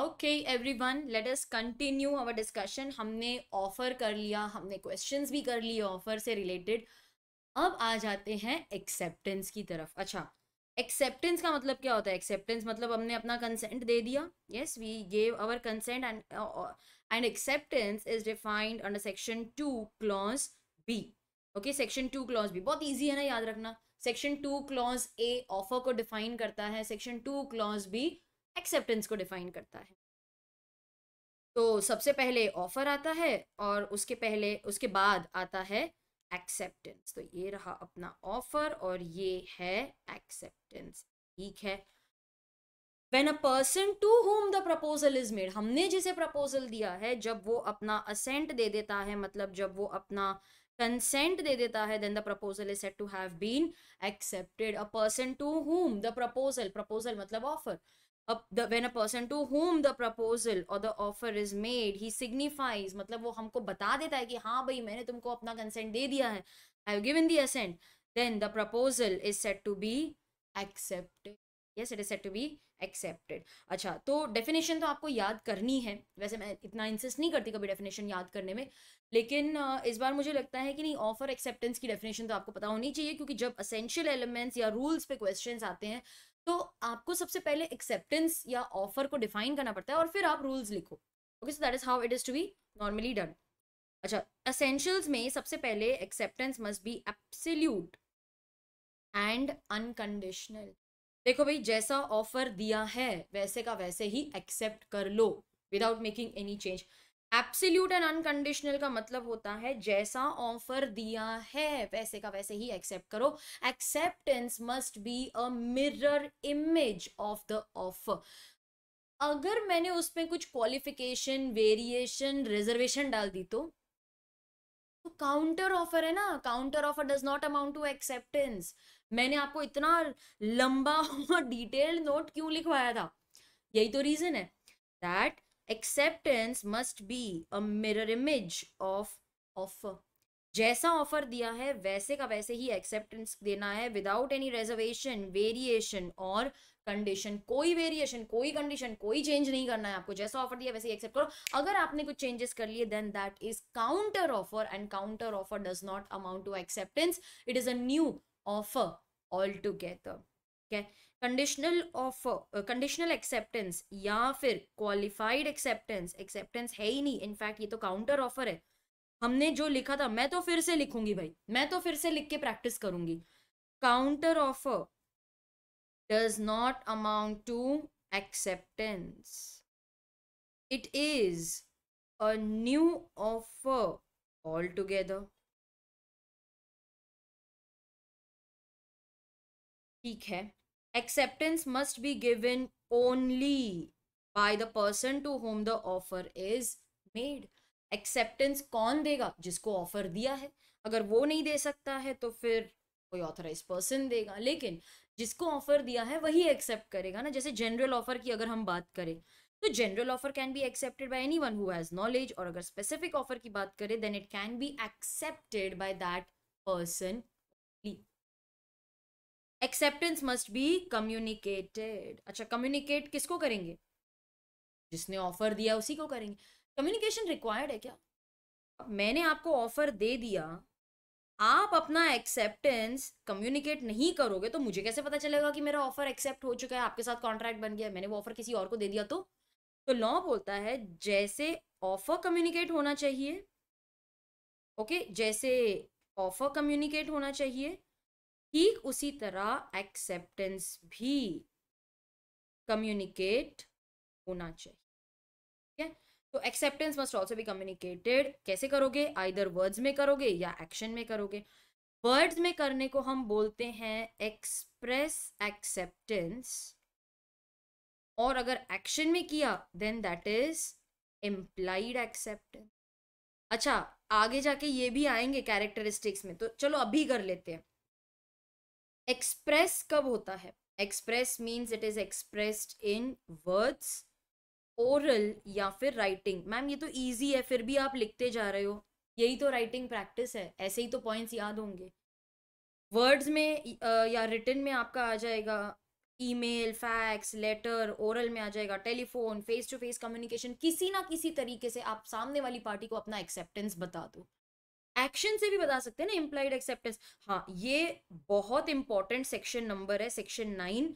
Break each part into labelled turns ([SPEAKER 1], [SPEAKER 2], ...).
[SPEAKER 1] Okay everyone let us continue our discussion हमने offer कर लिया हमने क्वेश्चंस भी कर लिए ऑफर से रिलेटेड अब आ जाते हैं एक्सेप्टेंस की तरफ अच्छा एक्सेप्टेंस का मतलब क्या होता है एक्सेप्टेंस मतलब हमने अपना कंसेंट दे दिया yes we gave our consent and and acceptance is defined under section two clause B okay section two clause B बहुत ईजी है ना याद रखना section two clause A offer को डिफाइन करता है section two clause B acceptance को define करता है तो सबसे पहले ऑफर आता है और उसके पहले उसके बाद आता है एक्सेप्टेंस तो ये रहा अपना ऑफर और ये है एक्सेप्टेंस ठीक है when a person to whom the proposal is made हमने जिसे प्रपोजल दिया है जब वो अपना असेंट दे देता है मतलब जब वो अपना consent दे देता है then the proposal is said to have been accepted a person to whom the proposal proposal मतलब offer अब the, when a person to whom the proposal or the offer is made he signifies मतलब वो हमको बता देता है कि हाँ भाई मैंने तुमको अपना कंसेंट दे दिया है I have given the assent then the proposal is set to be accepted yes it is set to be accepted अच्छा तो डेफिनेशन तो आपको याद करनी है वैसे मैं इतना इंसिस्ट नहीं करती कभी डेफिनेशन याद करने में लेकिन इस बार मुझे लगता है कि नहीं ऑफर एक्सेप्टेंस की डेफिनेशन तो आपको पता होनी चाहिए क्योंकि जब असेंशियल एलिमेंट्स या रूल्स पे क्वेश्चन आते हैं तो आपको सबसे पहले एक्सेप्टेंस या ऑफर को डिफाइन करना पड़ता है और फिर आप रूल्स लिखो okay so that is how it is to be normally done अच्छा असेंशियल्स में सबसे पहले acceptance must be absolute and unconditional देखो भाई जैसा ऑफर दिया है वैसे का वैसे ही एक्सेप्ट कर लो without making any change absolute and unconditional का मतलब होता है जैसा ऑफर दिया है वैसे का वैसे ही एक्सेप्ट करो acceptance must be a mirror image of the offer अगर मैंने उसमें कुछ क्वालिफिकेशन वेरिएशन रिजर्वेशन डाल दी तो तो काउंटर ऑफर है ना counter offer does not amount to acceptance मैंने आपको इतना लंबा डिटेल्ड नोट क्यों लिखवाया था यही तो रीजन है that acceptance must be a mirror image of offer जैसा ऑफर दिया है वैसे का वैसे ही एक्सेप्टेंस देना है विदाउट एनी रिजर्वेशन वेरिएशन और कंडीशन कोई वेरिएशन कोई कंडीशन कोई चेंज नहीं करना है आपको जैसा ऑफर दिया वैसे ही एक्सेप्ट करो अगर आपने कुछ चेंजेस कर लिए then that is counter offer and counter offer does not amount to acceptance it is a new offer altogether ठीक है कंडीशनल ऑफ कंडीशनल एक्सेप्टेंस या फिर क्वालिफाइड एक्सेप्टेंस एक्सेप्टेंस है ही नहीं इनफैक्ट ये तो काउंटर ऑफर है हमने जो लिखा था मैं तो फिर से लिखूंगी भाई मैं तो फिर से लिख के प्रैक्टिस करूंगी counter offer does not amount to acceptance it is a new offer altogether ठीक है acceptance must be given only by the person to whom the offer is made acceptance कौन देगा जिसको ऑफर दिया है अगर वो नहीं दे सकता है तो फिर कोई ऑथराइज पर्सन देगा लेकिन जिसको ऑफर दिया है वही एक्सेप्ट करेगा ना जैसे जनरल ऑफर की अगर हम बात करें तो general offer can be accepted by anyone who has knowledge और अगर स्पेसिफिक ऑफर की बात करें then it can be accepted by that person acceptance must be communicated अच्छा कम्युनिकेट किसको करेंगे जिसने ऑफर दिया उसी को करेंगे कम्युनिकेशन रिक्वायर्ड है क्या मैंने आपको ऑफर दे दिया आप अपना एक्सेप्टेंस कम्युनिकेट नहीं करोगे तो मुझे कैसे पता चलेगा कि मेरा ऑफर एक्सेप्ट हो चुका है आपके साथ कॉन्ट्रैक्ट बन गया मैंने वो ऑफर किसी और को दे दिया तो तो लॉ बोलता है जैसे ऑफर कम्युनिकेट होना चाहिए ओके okay? जैसे ऑफर कम्युनिकेट होना चाहिए ठीक उसी तरह एक्सेप्टेंस भी कम्युनिकेट होना चाहिए ठीक है तो एक्सेप्टेंस मस्ट ऑल्सो भी कम्युनिकेटेड कैसे करोगे आइदर वर्ड्स में करोगे या एक्शन में करोगे वर्ड्स में करने को हम बोलते हैं एक्सप्रेस एक्सेप्टेंस और अगर एक्शन में किया then that is implied acceptance अच्छा आगे जाके ये भी आएंगे कैरेक्टरिस्टिक्स में तो चलो अभी कर लेते हैं एक्सप्रेस कब होता है express means it is expressed in words oral या फिर राइटिंग मैम ये तो ईजी है फिर भी आप लिखते जा रहे हो यही तो राइटिंग प्रैक्टिस है ऐसे ही तो पॉइंट्स याद होंगे वर्ड्स में या रिटर्न में आपका आ जाएगा ईमेल फैक्स लेटर ओरल में आ जाएगा telephone face to face communication किसी ना किसी तरीके से आप सामने वाली पार्टी को अपना एक्सेप्टेंस बता दो एक्शन से भी बता सकते हैं ना इम्प्लाइड एक्सेप्टेंस हाँ ये बहुत इंपॉर्टेंट सेक्शन नंबर है section nine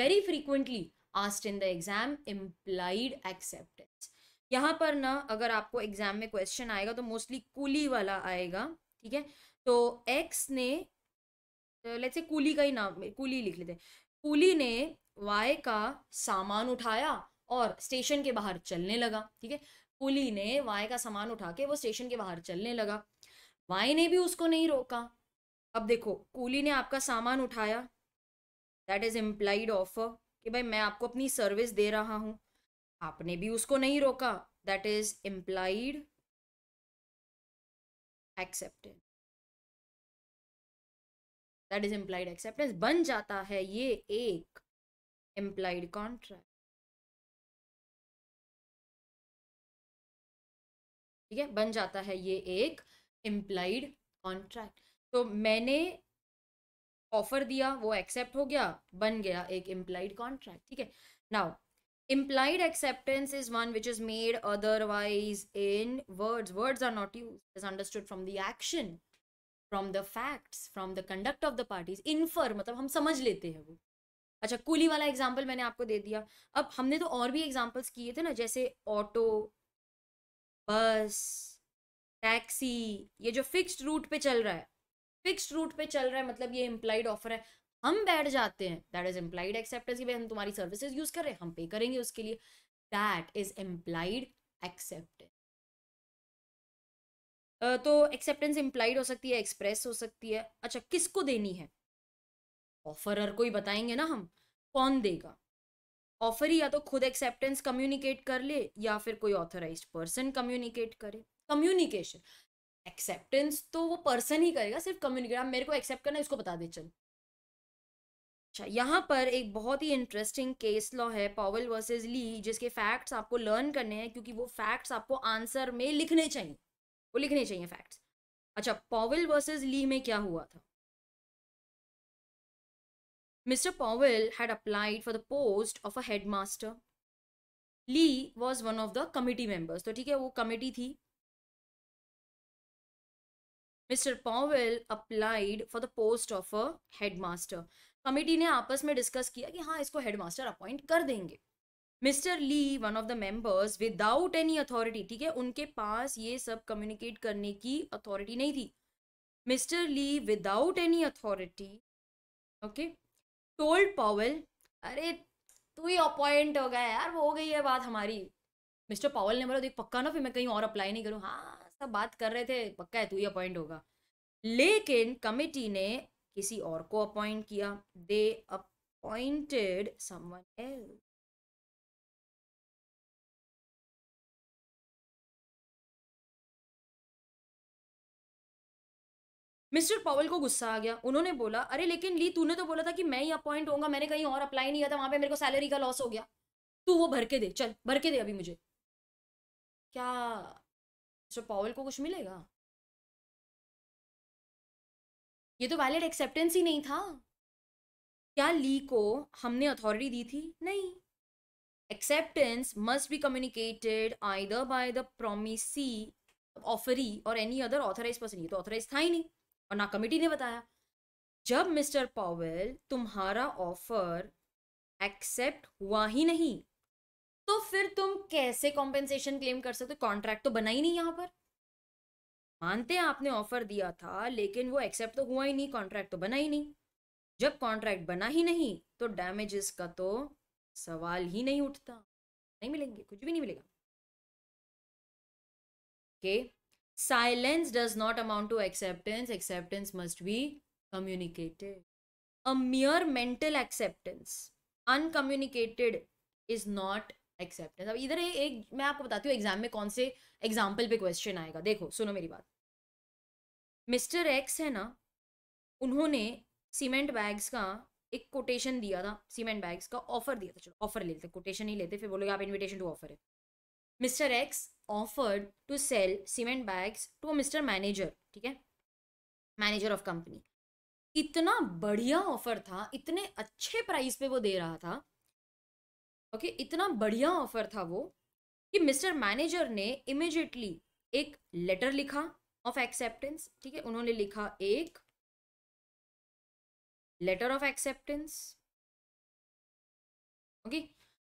[SPEAKER 1] very frequently asked in the exam implied acceptance यहाँ पर ना अगर आपको एग्जाम में क्वेश्चन आएगा तो मोस्टली कूली वाला आएगा ठीक है तो एक्स ने लेट्स से कूली का ही नाम कूली लिख लेते हैं कूली ने वाई का सामान उठाया और स्टेशन के बाहर चलने लगा ठीक है कूली ने वाई का सामान उठा के वो स्टेशन के बाहर चलने लगा वाई ने भी उसको नहीं रोका अब देखो कूली ने आपका सामान उठाया दैट इज एम्प्लाइड ऑफर कि भाई मैं आपको अपनी सर्विस दे रहा हूँ आपने भी उसको नहीं रोका that is implied
[SPEAKER 2] acceptance that is implied acceptance बन जाता है ये एक एम्प्लाइड कॉन्ट्रैक्ट ठीक है बन जाता है ये एक
[SPEAKER 1] इम्प्लाइड कॉन्ट्रैक्ट तो मैंने ऑफर दिया वो एक्सेप्ट हो गया बन गया एक इम्प्लाइड कॉन्ट्रैक्ट ठीक है now implied acceptance is one which is made otherwise in words words are not use is understood from the action from the facts from the conduct of the parties infer मतलब हम समझ लेते हैं वो अच्छा coolie वाला example मैंने आपको दे दिया अब हमने तो और भी एग्जाम्पल्स किए थे ना जैसे ऑटो बस टैक्सी ये जो फिक्स्ड रूट पे चल रहा है फिक्स्ड रूट पे चल रहा है मतलब ये इम्प्लाइड ऑफर है हम बैठ जाते हैं दैट इज इम्प्लाइड एक्सेप्टेंस की भाई हम तुम्हारी सर्विसेज यूज कर रहे हैं हम पे करेंगे उसके लिए दैट इज इम्प्लाइड एक्सेप्टेंस तो एक्सेप्टेंस इम्प्लाइड हो सकती है एक्सप्रेस हो सकती है अच्छा किसको देनी है ऑफरर को ही बताएंगे ना हम कौन देगा ऑफर ही या तो खुद एक्सेप्टेंस कम्युनिकेट कर ले या फिर कोई ऑथराइज्ड पर्सन कम्युनिकेट करे कम्युनिकेशन एक्सेप्टेंस तो वो पर्सन ही करेगा सिर्फ कम्युनिकेट आप मेरे को एक्सेप्ट करना इसको बता दे चल अच्छा यहाँ पर एक बहुत ही इंटरेस्टिंग केस लॉ है पॉवल वर्सेस ली जिसके फैक्ट्स आपको लर्न करने हैं क्योंकि वो फैक्ट्स आपको आंसर में लिखने चाहिए वो लिखने चाहिए फैक्ट्स अच्छा पॉवल वर्सेस ली में क्या हुआ था Mr. Had applied for the post of a a master Lee was one of the committee members तो ठीक है वो कमेटी थी mister Powell applied for the post of a headmaster committee ने आपस में डिस्कस किया कि हाँ इसको हेडमास्टर अपॉइंट कर देंगे mister Lee one of the members without any authority ठीक है उनके पास ये सब कम्युनिकेट करने की अथॉरिटी नहीं थी mister Lee without any authority okay told Powell अरे तू ही अपॉइंट हो गया यार वो हो गई है बात हमारी मिस्टर पॉवेल ने बोला देख पक्का ना फिर मैं कहीं और अप्लाई नहीं करूँ हाँ सब बात कर रहे थे पक्का है तू ही अपॉइंट होगा लेकिन कमेटी ने किसी और को अपॉइंट किया they appointed someone else mister Powell को गुस्सा आ गया उन्होंने बोला अरे लेकिन ली तूने तो बोला था कि मैं ही अपॉइंट होऊंगा मैंने कहीं और अप्लाई नहीं किया था वहां पे मेरे को सैलरी का लॉस हो गया तू वो भर के दे चल भर के दे अभी मुझे क्या मिस्टर पॉवल को कुछ मिलेगा
[SPEAKER 2] ये तो वैलिड एक्सेप्टेंस ही नहीं था
[SPEAKER 1] क्या ली को हमने अथॉरिटी दी थी नहीं acceptance must be communicated either by the promisee offeree और एनी अदर ऑथराइज पर्सन ये तो ऑथराइज था ही नहीं और ना कमेटी ने बताया जब मिस्टर पॉवेल तुम्हारा ऑफर एक्सेप्ट हुआ ही नहीं तो फिर तुम कैसे कॉम्पेंसेशन क्लेम कर सकते हो कॉन्ट्रैक्ट तो बना ही नहीं यहाँ पर मानते हैं आपने ऑफर दिया था लेकिन वो एक्सेप्ट तो हुआ ही नहीं कॉन्ट्रैक्ट तो बना ही नहीं जब कॉन्ट्रैक्ट बना ही नहीं तो डैमेजेस का तो सवाल ही नहीं उठता नहीं मिलेंगे कुछ भी नहीं मिलेगा के silence does not amount to acceptance acceptance must be communicated a mere mental acceptance uncommunicated is not acceptance अब इधर एक मैं आपको बताती हूँ एग्जाम में कौन से एग्जाम्पल पे क्वेश्चन आएगा देखो सुनो मेरी बात मिस्टर एक्स है ना उन्होंने सीमेंट बैग्स का एक कोटेशन दिया था सीमेंट बैग्स का ऑफर दिया था चलो ऑफर ले लेते कोटेशन ही लेते फिर बोलोगे आप इन्विटेशन टू ऑफर है mister X offered to sell cement bags to mister manager ठीक है मैनेजर ऑफ कंपनी इतना बढ़िया ऑफर था इतने अच्छे प्राइस पे वो दे रहा था ओके okay, इतना बढ़िया ऑफर था वो कि मिस्टर मैनेजर ने इमिजिएटली एक लेटर लिखा ऑफ एक्सेप्टेंस ठीक है उन्होंने लिखा एक लेटर ऑफ एक्सेप्टेंस ओके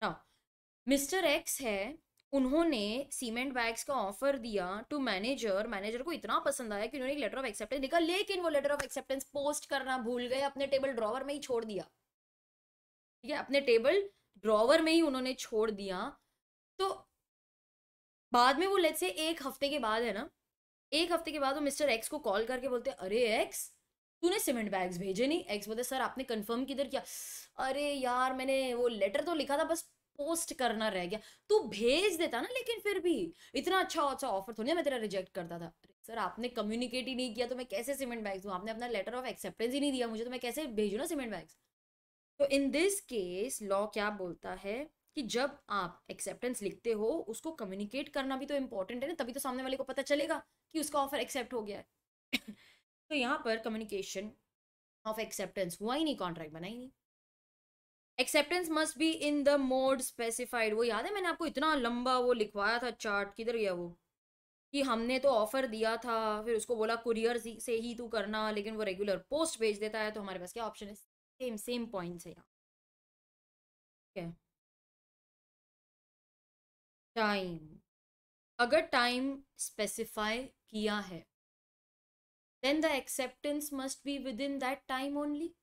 [SPEAKER 1] ना मिस्टर एक्स है उन्होंने सीमेंट बैग्स का ऑफर दिया टू मैनेजर मैनेजर को इतना पसंद आया कि उन्होंने एक लेटर ऑफ एक्सेप्टेंस लिखा लेकिन वो लेटर ऑफ एक्सेप्टेंस पोस्ट करना भूल गए अपने टेबल ड्रॉवर में ही छोड़ दिया ठीक है अपने टेबल ड्रॉवर में ही उन्होंने छोड़ दिया तो बाद में वो लेट से एक हफ्ते के बाद है ना एक हफ्ते के बाद वो मिस्टर एक्स को कॉल करके बोलते अरे एक्स तूने सीमेंट बैग्स भेजे नहीं एक्स बोलते सर आपने कंफर्म किधर किया अरे यार मैंने वो लेटर तो लिखा था बस पोस्ट करना रह गया तू भेज देता ना लेकिन फिर भी इतना अच्छा अच्छा ऑफर थोड़ी ना मैं तेरा रिजेक्ट करता था सर आपने कम्युनिकेट ही नहीं किया तो मैं कैसे सीमेंट बैग्स दूँ आपने अपना लेटर ऑफ एक्सेप्टेंस ही नहीं दिया मुझे तो मैं कैसे भेजू ना सीमेंट बैग्स तो इन दिस केस लॉ क्या बोलता है कि जब आप एक्सेप्टेंस लिखते हो उसको कम्युनिकेट करना भी तो इम्पोर्टेंट है ना तभी तो सामने वाले को पता चलेगा कि उसका ऑफर एक्सेप्ट हो गया है तो यहाँ पर कम्युनिकेशन ऑफ एक्सेप्टेंस हुआ ही नहीं कॉन्ट्रैक्ट बना ही नहीं acceptance must be in the mode specified वो याद है मैंने आपको इतना लंबा वो लिखवाया था चार्ट किधर गया वो कि हमने तो ऑफर दिया था फिर उसको बोला कुरियर से ही तू करना लेकिन वो रेगुलर पोस्ट भेज देता है तो हमारे पास क्या ऑप्शन है सेम सेम
[SPEAKER 2] पॉइंट है यहाँ ठीक है
[SPEAKER 1] टाइम अगर टाइम स्पेसिफाई किया है then the acceptance must be within that time only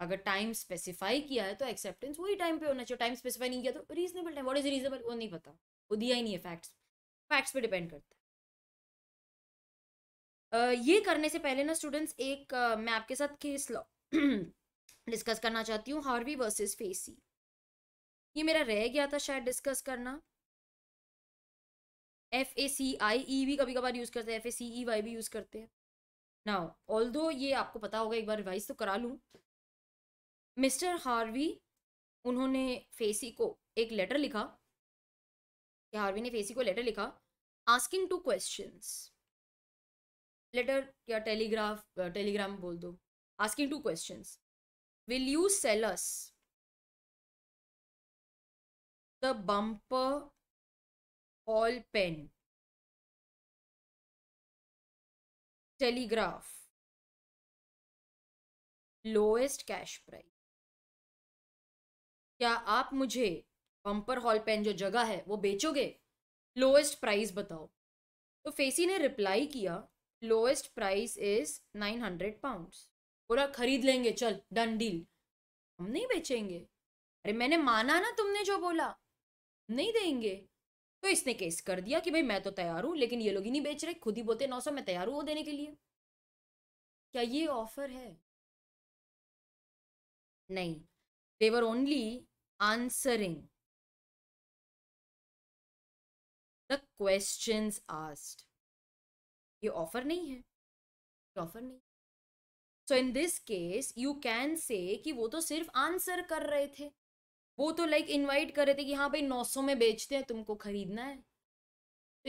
[SPEAKER 1] अगर टाइम स्पेसिफाई किया है तो एक्सेप्टेंस वही टाइम पे होना चाहिए टाइम स्पेसिफाई नहीं किया तो reasonable time what is reasonable वो नहीं पता वो दिया ही नहीं है फैक्ट्स फैक्ट्स पे डिपेंड करता है Uh, ये करने से पहले ना स्टूडेंट्स एक uh, मैं आपके साथ केस लॉ डिस्कस करना चाहती हूँ हार्वी वर्सेस फेसी ये मेरा रह गया था शायद डिस्कस करना एफ ए सी आई ई भी कभी कभार यूज़ करते हैं F A C E Y भी यूज़ करते हैं नाउ ऑल दो ये आपको पता होगा एक बार रिवाइज तो करा लूँ मिस्टर हार्वी उन्होंने फेसी को एक लेटर लिखा कि हार्वी ने फेसी को लेटर लिखा आस्किंग टू क्वेश्चंस लेटर या टेलीग्राफ टेलीग्राम बोल दो asking two questions
[SPEAKER 2] will you sell us the bumper hall pen telegraph lowest cash
[SPEAKER 1] price क्या आप मुझे बम्पर हॉल पेन जो जगह है वो बेचोगे लोएस्ट प्राइस बताओ तो फेसी ने रिप्लाई किया lowest price is nine hundred pounds बोला खरीद लेंगे चल डन डील हम नहीं बेचेंगे अरे मैंने माना ना तुमने जो बोला नहीं देंगे तो इसने केस कर दिया कि भाई मैं तो तैयार हूँ लेकिन ये लोग ही नहीं बेच रहे खुद ही बोलते नौ सौ मैं तैयार हूँ वो देने के लिए क्या ये ऑफर है
[SPEAKER 2] नहीं they were only answering the question asked ये ऑफर
[SPEAKER 1] नहीं है ऑफर नहीं so in this case you can say कि वो तो सिर्फ आंसर कर रहे थे वो तो लाइक like इनवाइट कर रहे थे कि हाँ भाई नौ सौ में बेचते हैं तुमको खरीदना है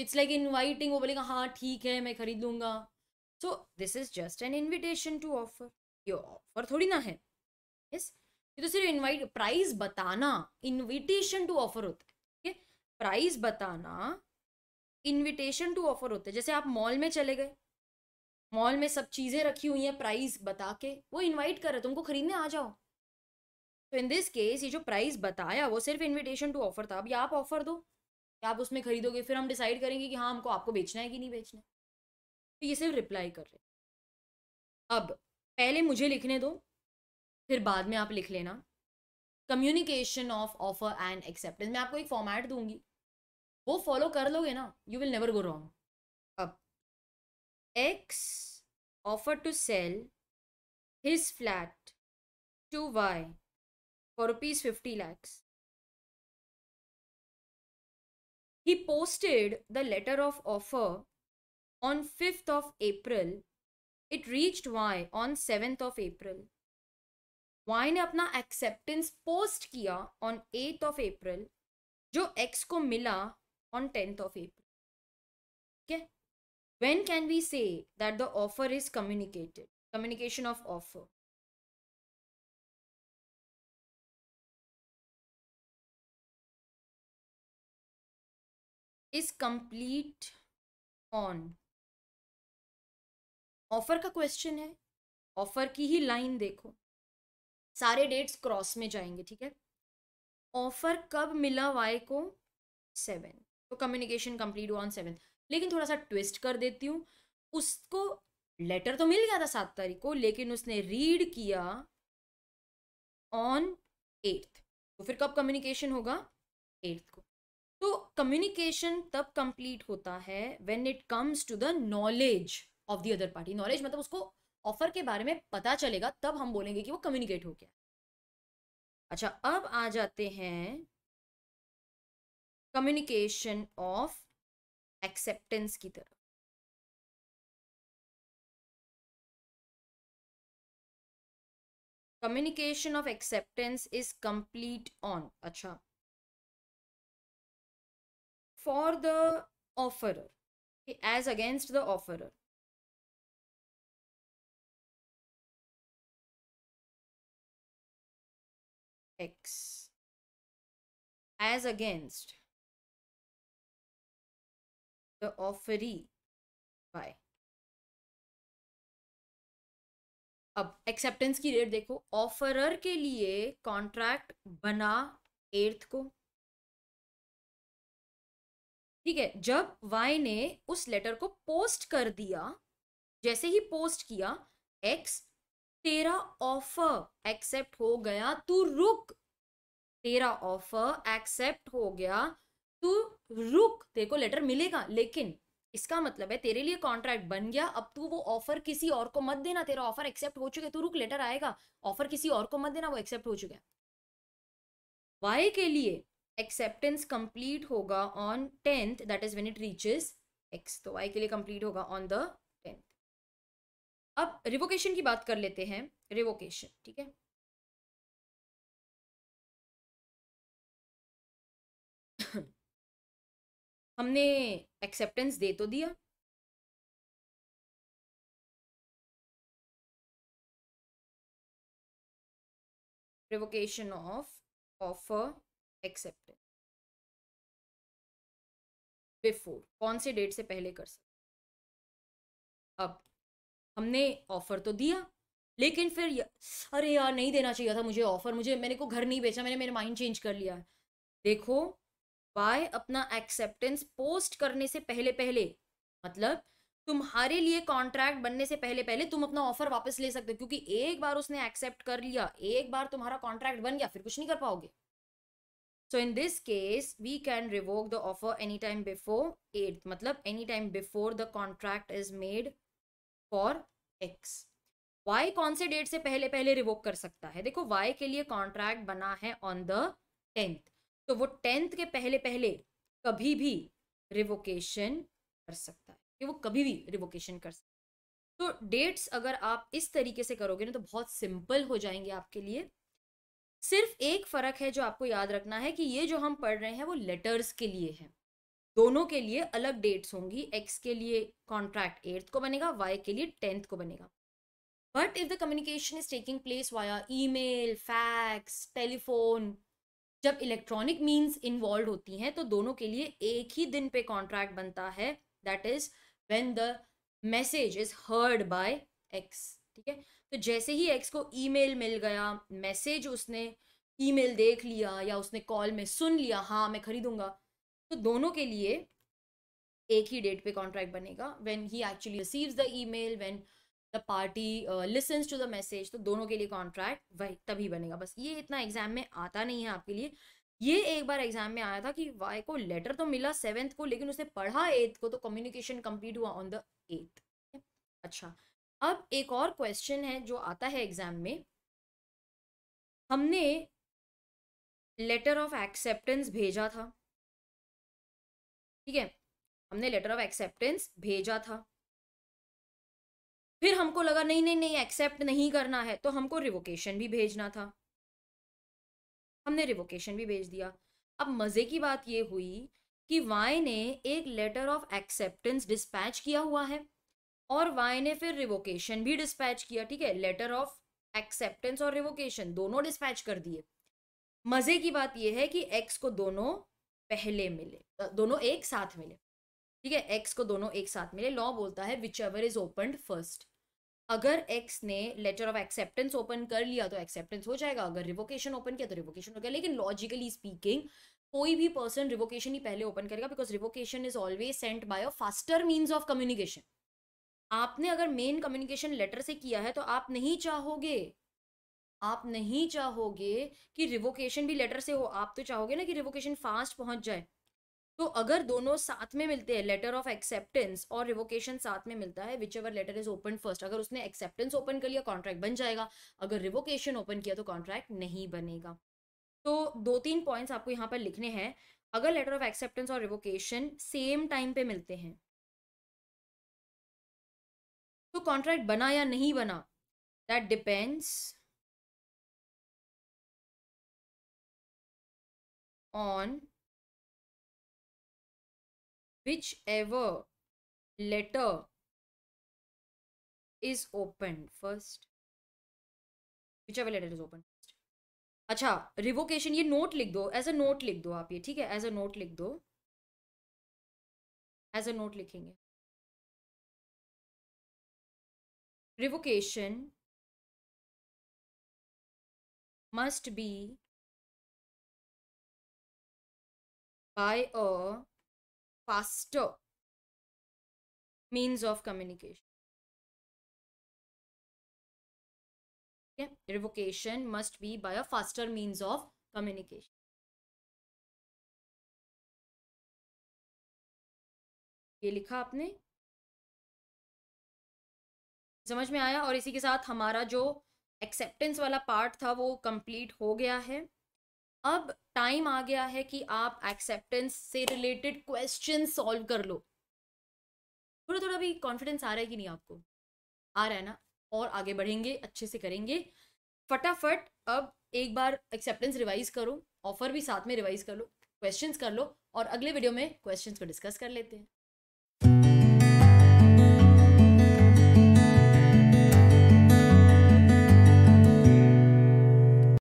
[SPEAKER 1] इट्स लाइक इनवाइटिंग वो बोलेगा हाँ ठीक है मैं खरीद लूंगा so this is just an invitation to offer ये ऑफर थोड़ी ना है यस yes? ये तो सिर्फ इनवाइट प्राइस बताना इनविटेशन टू ऑफर होता है ठीक है प्राइस बताना इनविटेशन टू ऑफर होता है जैसे आप मॉल में चले गए मॉल में सब चीज़ें रखी हुई हैं प्राइस बता के वो इनवाइट कर रहे तुमको खरीदने आ जाओ तो इन दिस केस ये जो प्राइस बताया वो सिर्फ इनविटेशन टू ऑफर था अब आप ऑफर दो आप उसमें खरीदोगे फिर हम डिसाइड करेंगे कि हाँ हमको आपको बेचना है कि नहीं बेचना है तो ये सिर्फ रिप्लाई कर रहे अब पहले मुझे लिखने दो फिर बाद में आप लिख लेना communication of offer and acceptance मैं आपको एक फॉर्मेट दूंगी वो फॉलो कर लोगे ना you will never go wrong
[SPEAKER 2] X offered to sell his flat to Y for rupees 50 lakhs.
[SPEAKER 1] He posted the letter of offer on 5th of April. It reached Y on 7th of April. Y ne apna acceptance post on on eighth of April, jo X ko mila on tenth of April. Okay. when can we say that the offer is communicated communication of offer
[SPEAKER 2] is complete on
[SPEAKER 1] offer का question है offer की ही line देखो सारे dates cross में जाएंगे ठीक है ऑफर कब मिला वाई को सेवन तो कम्युनिकेशन कंप्लीट हुआ ऑन सेवन लेकिन थोड़ा सा ट्विस्ट कर देती हूँ उसको लेटर तो मिल गया था सात तारीख को लेकिन उसने रीड किया ऑन एट्थ तो फिर कब कम्युनिकेशन होगा एट्थ को तो कम्युनिकेशन तब कंप्लीट होता है when it comes to the knowledge of the other party knowledge मतलब उसको ऑफर के बारे में पता चलेगा तब हम बोलेंगे कि वो कम्युनिकेट हो गया अच्छा अब आ जाते हैं
[SPEAKER 2] कम्युनिकेशन ऑफ एक्सेप्टेंस की तरफ communication
[SPEAKER 1] of acceptance is complete on अच्छा for the offeror as against the offeror
[SPEAKER 2] X as against the offeree by अब एक्सेप्टेंस की रेट देखो ऑफरर
[SPEAKER 1] के लिए कॉन्ट्रैक्ट बना एर्थ को ठीक है जब वाई ने उस लेटर को पोस्ट कर दिया जैसे ही पोस्ट किया एक्स तेरा ऑफर एक्सेप्ट हो गया तू रुक तेरा ऑफर एक्सेप्ट हो गया तू रुक तेरे को लेटर मिलेगा लेकिन इसका मतलब है तेरे लिए कॉन्ट्रैक्ट बन गया अब तू वो ऑफर किसी और को मत देना तेरा ऑफर एक्सेप्ट हो चुका है तू रुक लेटर आएगा ऑफर किसी और को मत देना वो एक्सेप्ट हो चुका है वाई के लिए एक्सेप्टेंस कंप्लीट होगा on tenth that is when it reaches X तो वाई के लिए कंप्लीट होगा ऑन द टेंथ अब रिवोकेशन की बात कर लेते हैं रिवोकेशन ठीक है
[SPEAKER 2] हमने एक्सेप्टेंस दे तो दिया revocation of offer acceptance before कौन से डेट से पहले कर सकते
[SPEAKER 1] अब हमने ऑफर तो दिया लेकिन फिर या, अरे यार नहीं देना चाहिए था मुझे ऑफर मुझे मैंने को घर नहीं बेचा मैंने मेरा माइंड चेंज कर लिया देखो बाय अपना एक्सेप्टेंस पोस्ट करने से पहले पहले मतलब तुम्हारे लिए कॉन्ट्रैक्ट बनने से पहले पहले तुम अपना ऑफर वापस ले सकते हो क्योंकि एक बार उसने एक्सेप्ट कर लिया एक बार तुम्हारा कॉन्ट्रैक्ट बन गया फिर कुछ नहीं कर पाओगे so in this case we can revoke the offer any time before eight मतलब any time before the contract is made for X Y कौन से डेट से पहले पहले रिवोक कर सकता है देखो वाई के लिए कॉन्ट्रैक्ट बना है ऑन द टेंथ तो वो टेंथ के पहले पहले कभी भी रिवोकेशन कर सकता है कि वो कभी भी रिवोकेशन कर सकता है तो डेट्स अगर आप इस तरीके से करोगे ना तो बहुत सिंपल हो जाएंगे आपके लिए सिर्फ एक फर्क है जो आपको याद रखना है कि ये जो हम पढ़ रहे हैं वो लेटर्स के लिए है दोनों के लिए अलग डेट्स होंगी एक्स के लिए कॉन्ट्रैक्ट एट्थ को बनेगा वाई के लिए टेंथ को बनेगा but if the communication is taking place via email fax telephone जब इलेक्ट्रॉनिक मीन्स इन्वॉल्व होती हैं तो दोनों के लिए एक ही दिन पे कॉन्ट्रैक्ट बनता है that is when the message is heard by X ठीक है तो जैसे ही एक्स को ईमेल मिल गया मैसेज उसने ईमेल देख लिया या उसने कॉल में सुन लिया हाँ मैं खरीदूंगा तो दोनों के लिए एक ही डेट पे कॉन्ट्रैक्ट बनेगा when he actually receives the email when the party listens to the message तो दोनों के लिए कॉन्ट्रैक्ट वही तभी बनेगा बस ये इतना एग्जाम में आता नहीं है आपके लिए ये एक बार एग्जाम में आया था कि वाई को लेटर तो मिला सेवेंथ को लेकिन उसने पढ़ा एट्थ को तो कम्युनिकेशन कम्प्लीट हुआ ऑन द एथ अच्छा अब एक और क्वेश्चन है जो आता है एग्जाम में हमने लेटर ऑफ एक्सेप्टेंस भेजा था ठीक है हमने लेटर ऑफ एक्सेप्टेंस भेजा था फिर हमको लगा नहीं नहीं नहीं एक्सेप्ट नहीं करना है तो हमको रिवोकेशन भी भेजना था हमने रिवोकेशन भी भेज दिया अब मज़े की बात ये हुई कि वाई ने एक लेटर ऑफ एक्सेप्टेंस डिस्पैच किया हुआ है और वाई ने फिर रिवोकेशन भी डिस्पैच किया ठीक है लेटर ऑफ एक्सेप्टेंस और रिवोकेशन दोनों डिस्पैच कर दिए मज़े की बात यह है कि एक्स को दोनों पहले मिले दोनों एक साथ मिले ठीक है एक्स को दोनों एक साथ मिले लॉ बोलता है whichever is open first अगर एक्स ने लेटर ऑफ एक्सेप्टेंस ओपन कर लिया तो एक्सेप्टेंस हो जाएगा अगर रिवोकेशन ओपन किया तो रिवोकेशन हो गया लेकिन लॉजिकली स्पीकिंग कोई भी पर्सन रिवोकेशन ही पहले ओपन करेगा because revocation is always sent by a faster means of communication आपने अगर मेन कम्युनिकेशन लेटर से किया है तो आप नहीं चाहोगे आप नहीं चाहोगे कि रिवोकेशन भी लेटर से हो आप तो चाहोगे ना कि रिवोकेशन फास्ट पहुंच जाए तो अगर दोनों साथ में मिलते हैं लेटर ऑफ एक्सेप्टेंस और रिवोकेशन साथ में मिलता है whichever letter is open first अगर उसने एक्सेप्टेंस ओपन कर लिया कॉन्ट्रैक्ट बन जाएगा अगर रिवोकेशन ओपन किया तो कॉन्ट्रैक्ट नहीं बनेगा तो दो तीन पॉइंट्स आपको यहाँ पर लिखने हैं अगर लेटर ऑफ एक्सेप्टेंस और रिवोकेशन सेम टाइम पे मिलते हैं
[SPEAKER 2] तो कॉन्ट्रैक्ट बना या नहीं बना that depends on whichever letter
[SPEAKER 1] is open first whichever letter is open अच्छा रिवोकेशन ये नोट लिख दो एज अ नोट लिख दो आप ये ठीक है एज अ नोट लिख दो
[SPEAKER 2] एज अ नोट लिखेंगे revocation must be by a faster means of communication. Okay. Revocation must be by a faster means of communication. ये लिखा आपने
[SPEAKER 1] समझ में आया और इसी के साथ हमारा जो acceptance वाला part था वो complete हो गया है अब टाइम आ गया है कि आप एक्सेप्टेंस से रिलेटेड क्वेश्चन सॉल्व कर लो थोड़ा थोड़ा भी कॉन्फिडेंस आ रहा है कि नहीं आपको आ रहा है ना और आगे बढ़ेंगे अच्छे से करेंगे फटाफट अब एक बार एक्सेप्टेंस रिवाइज करो ऑफर भी साथ में रिवाइज कर लो क्वेश्चंस कर लो और अगले वीडियो में क्वेश्चंस को डिस्कस कर लेते हैं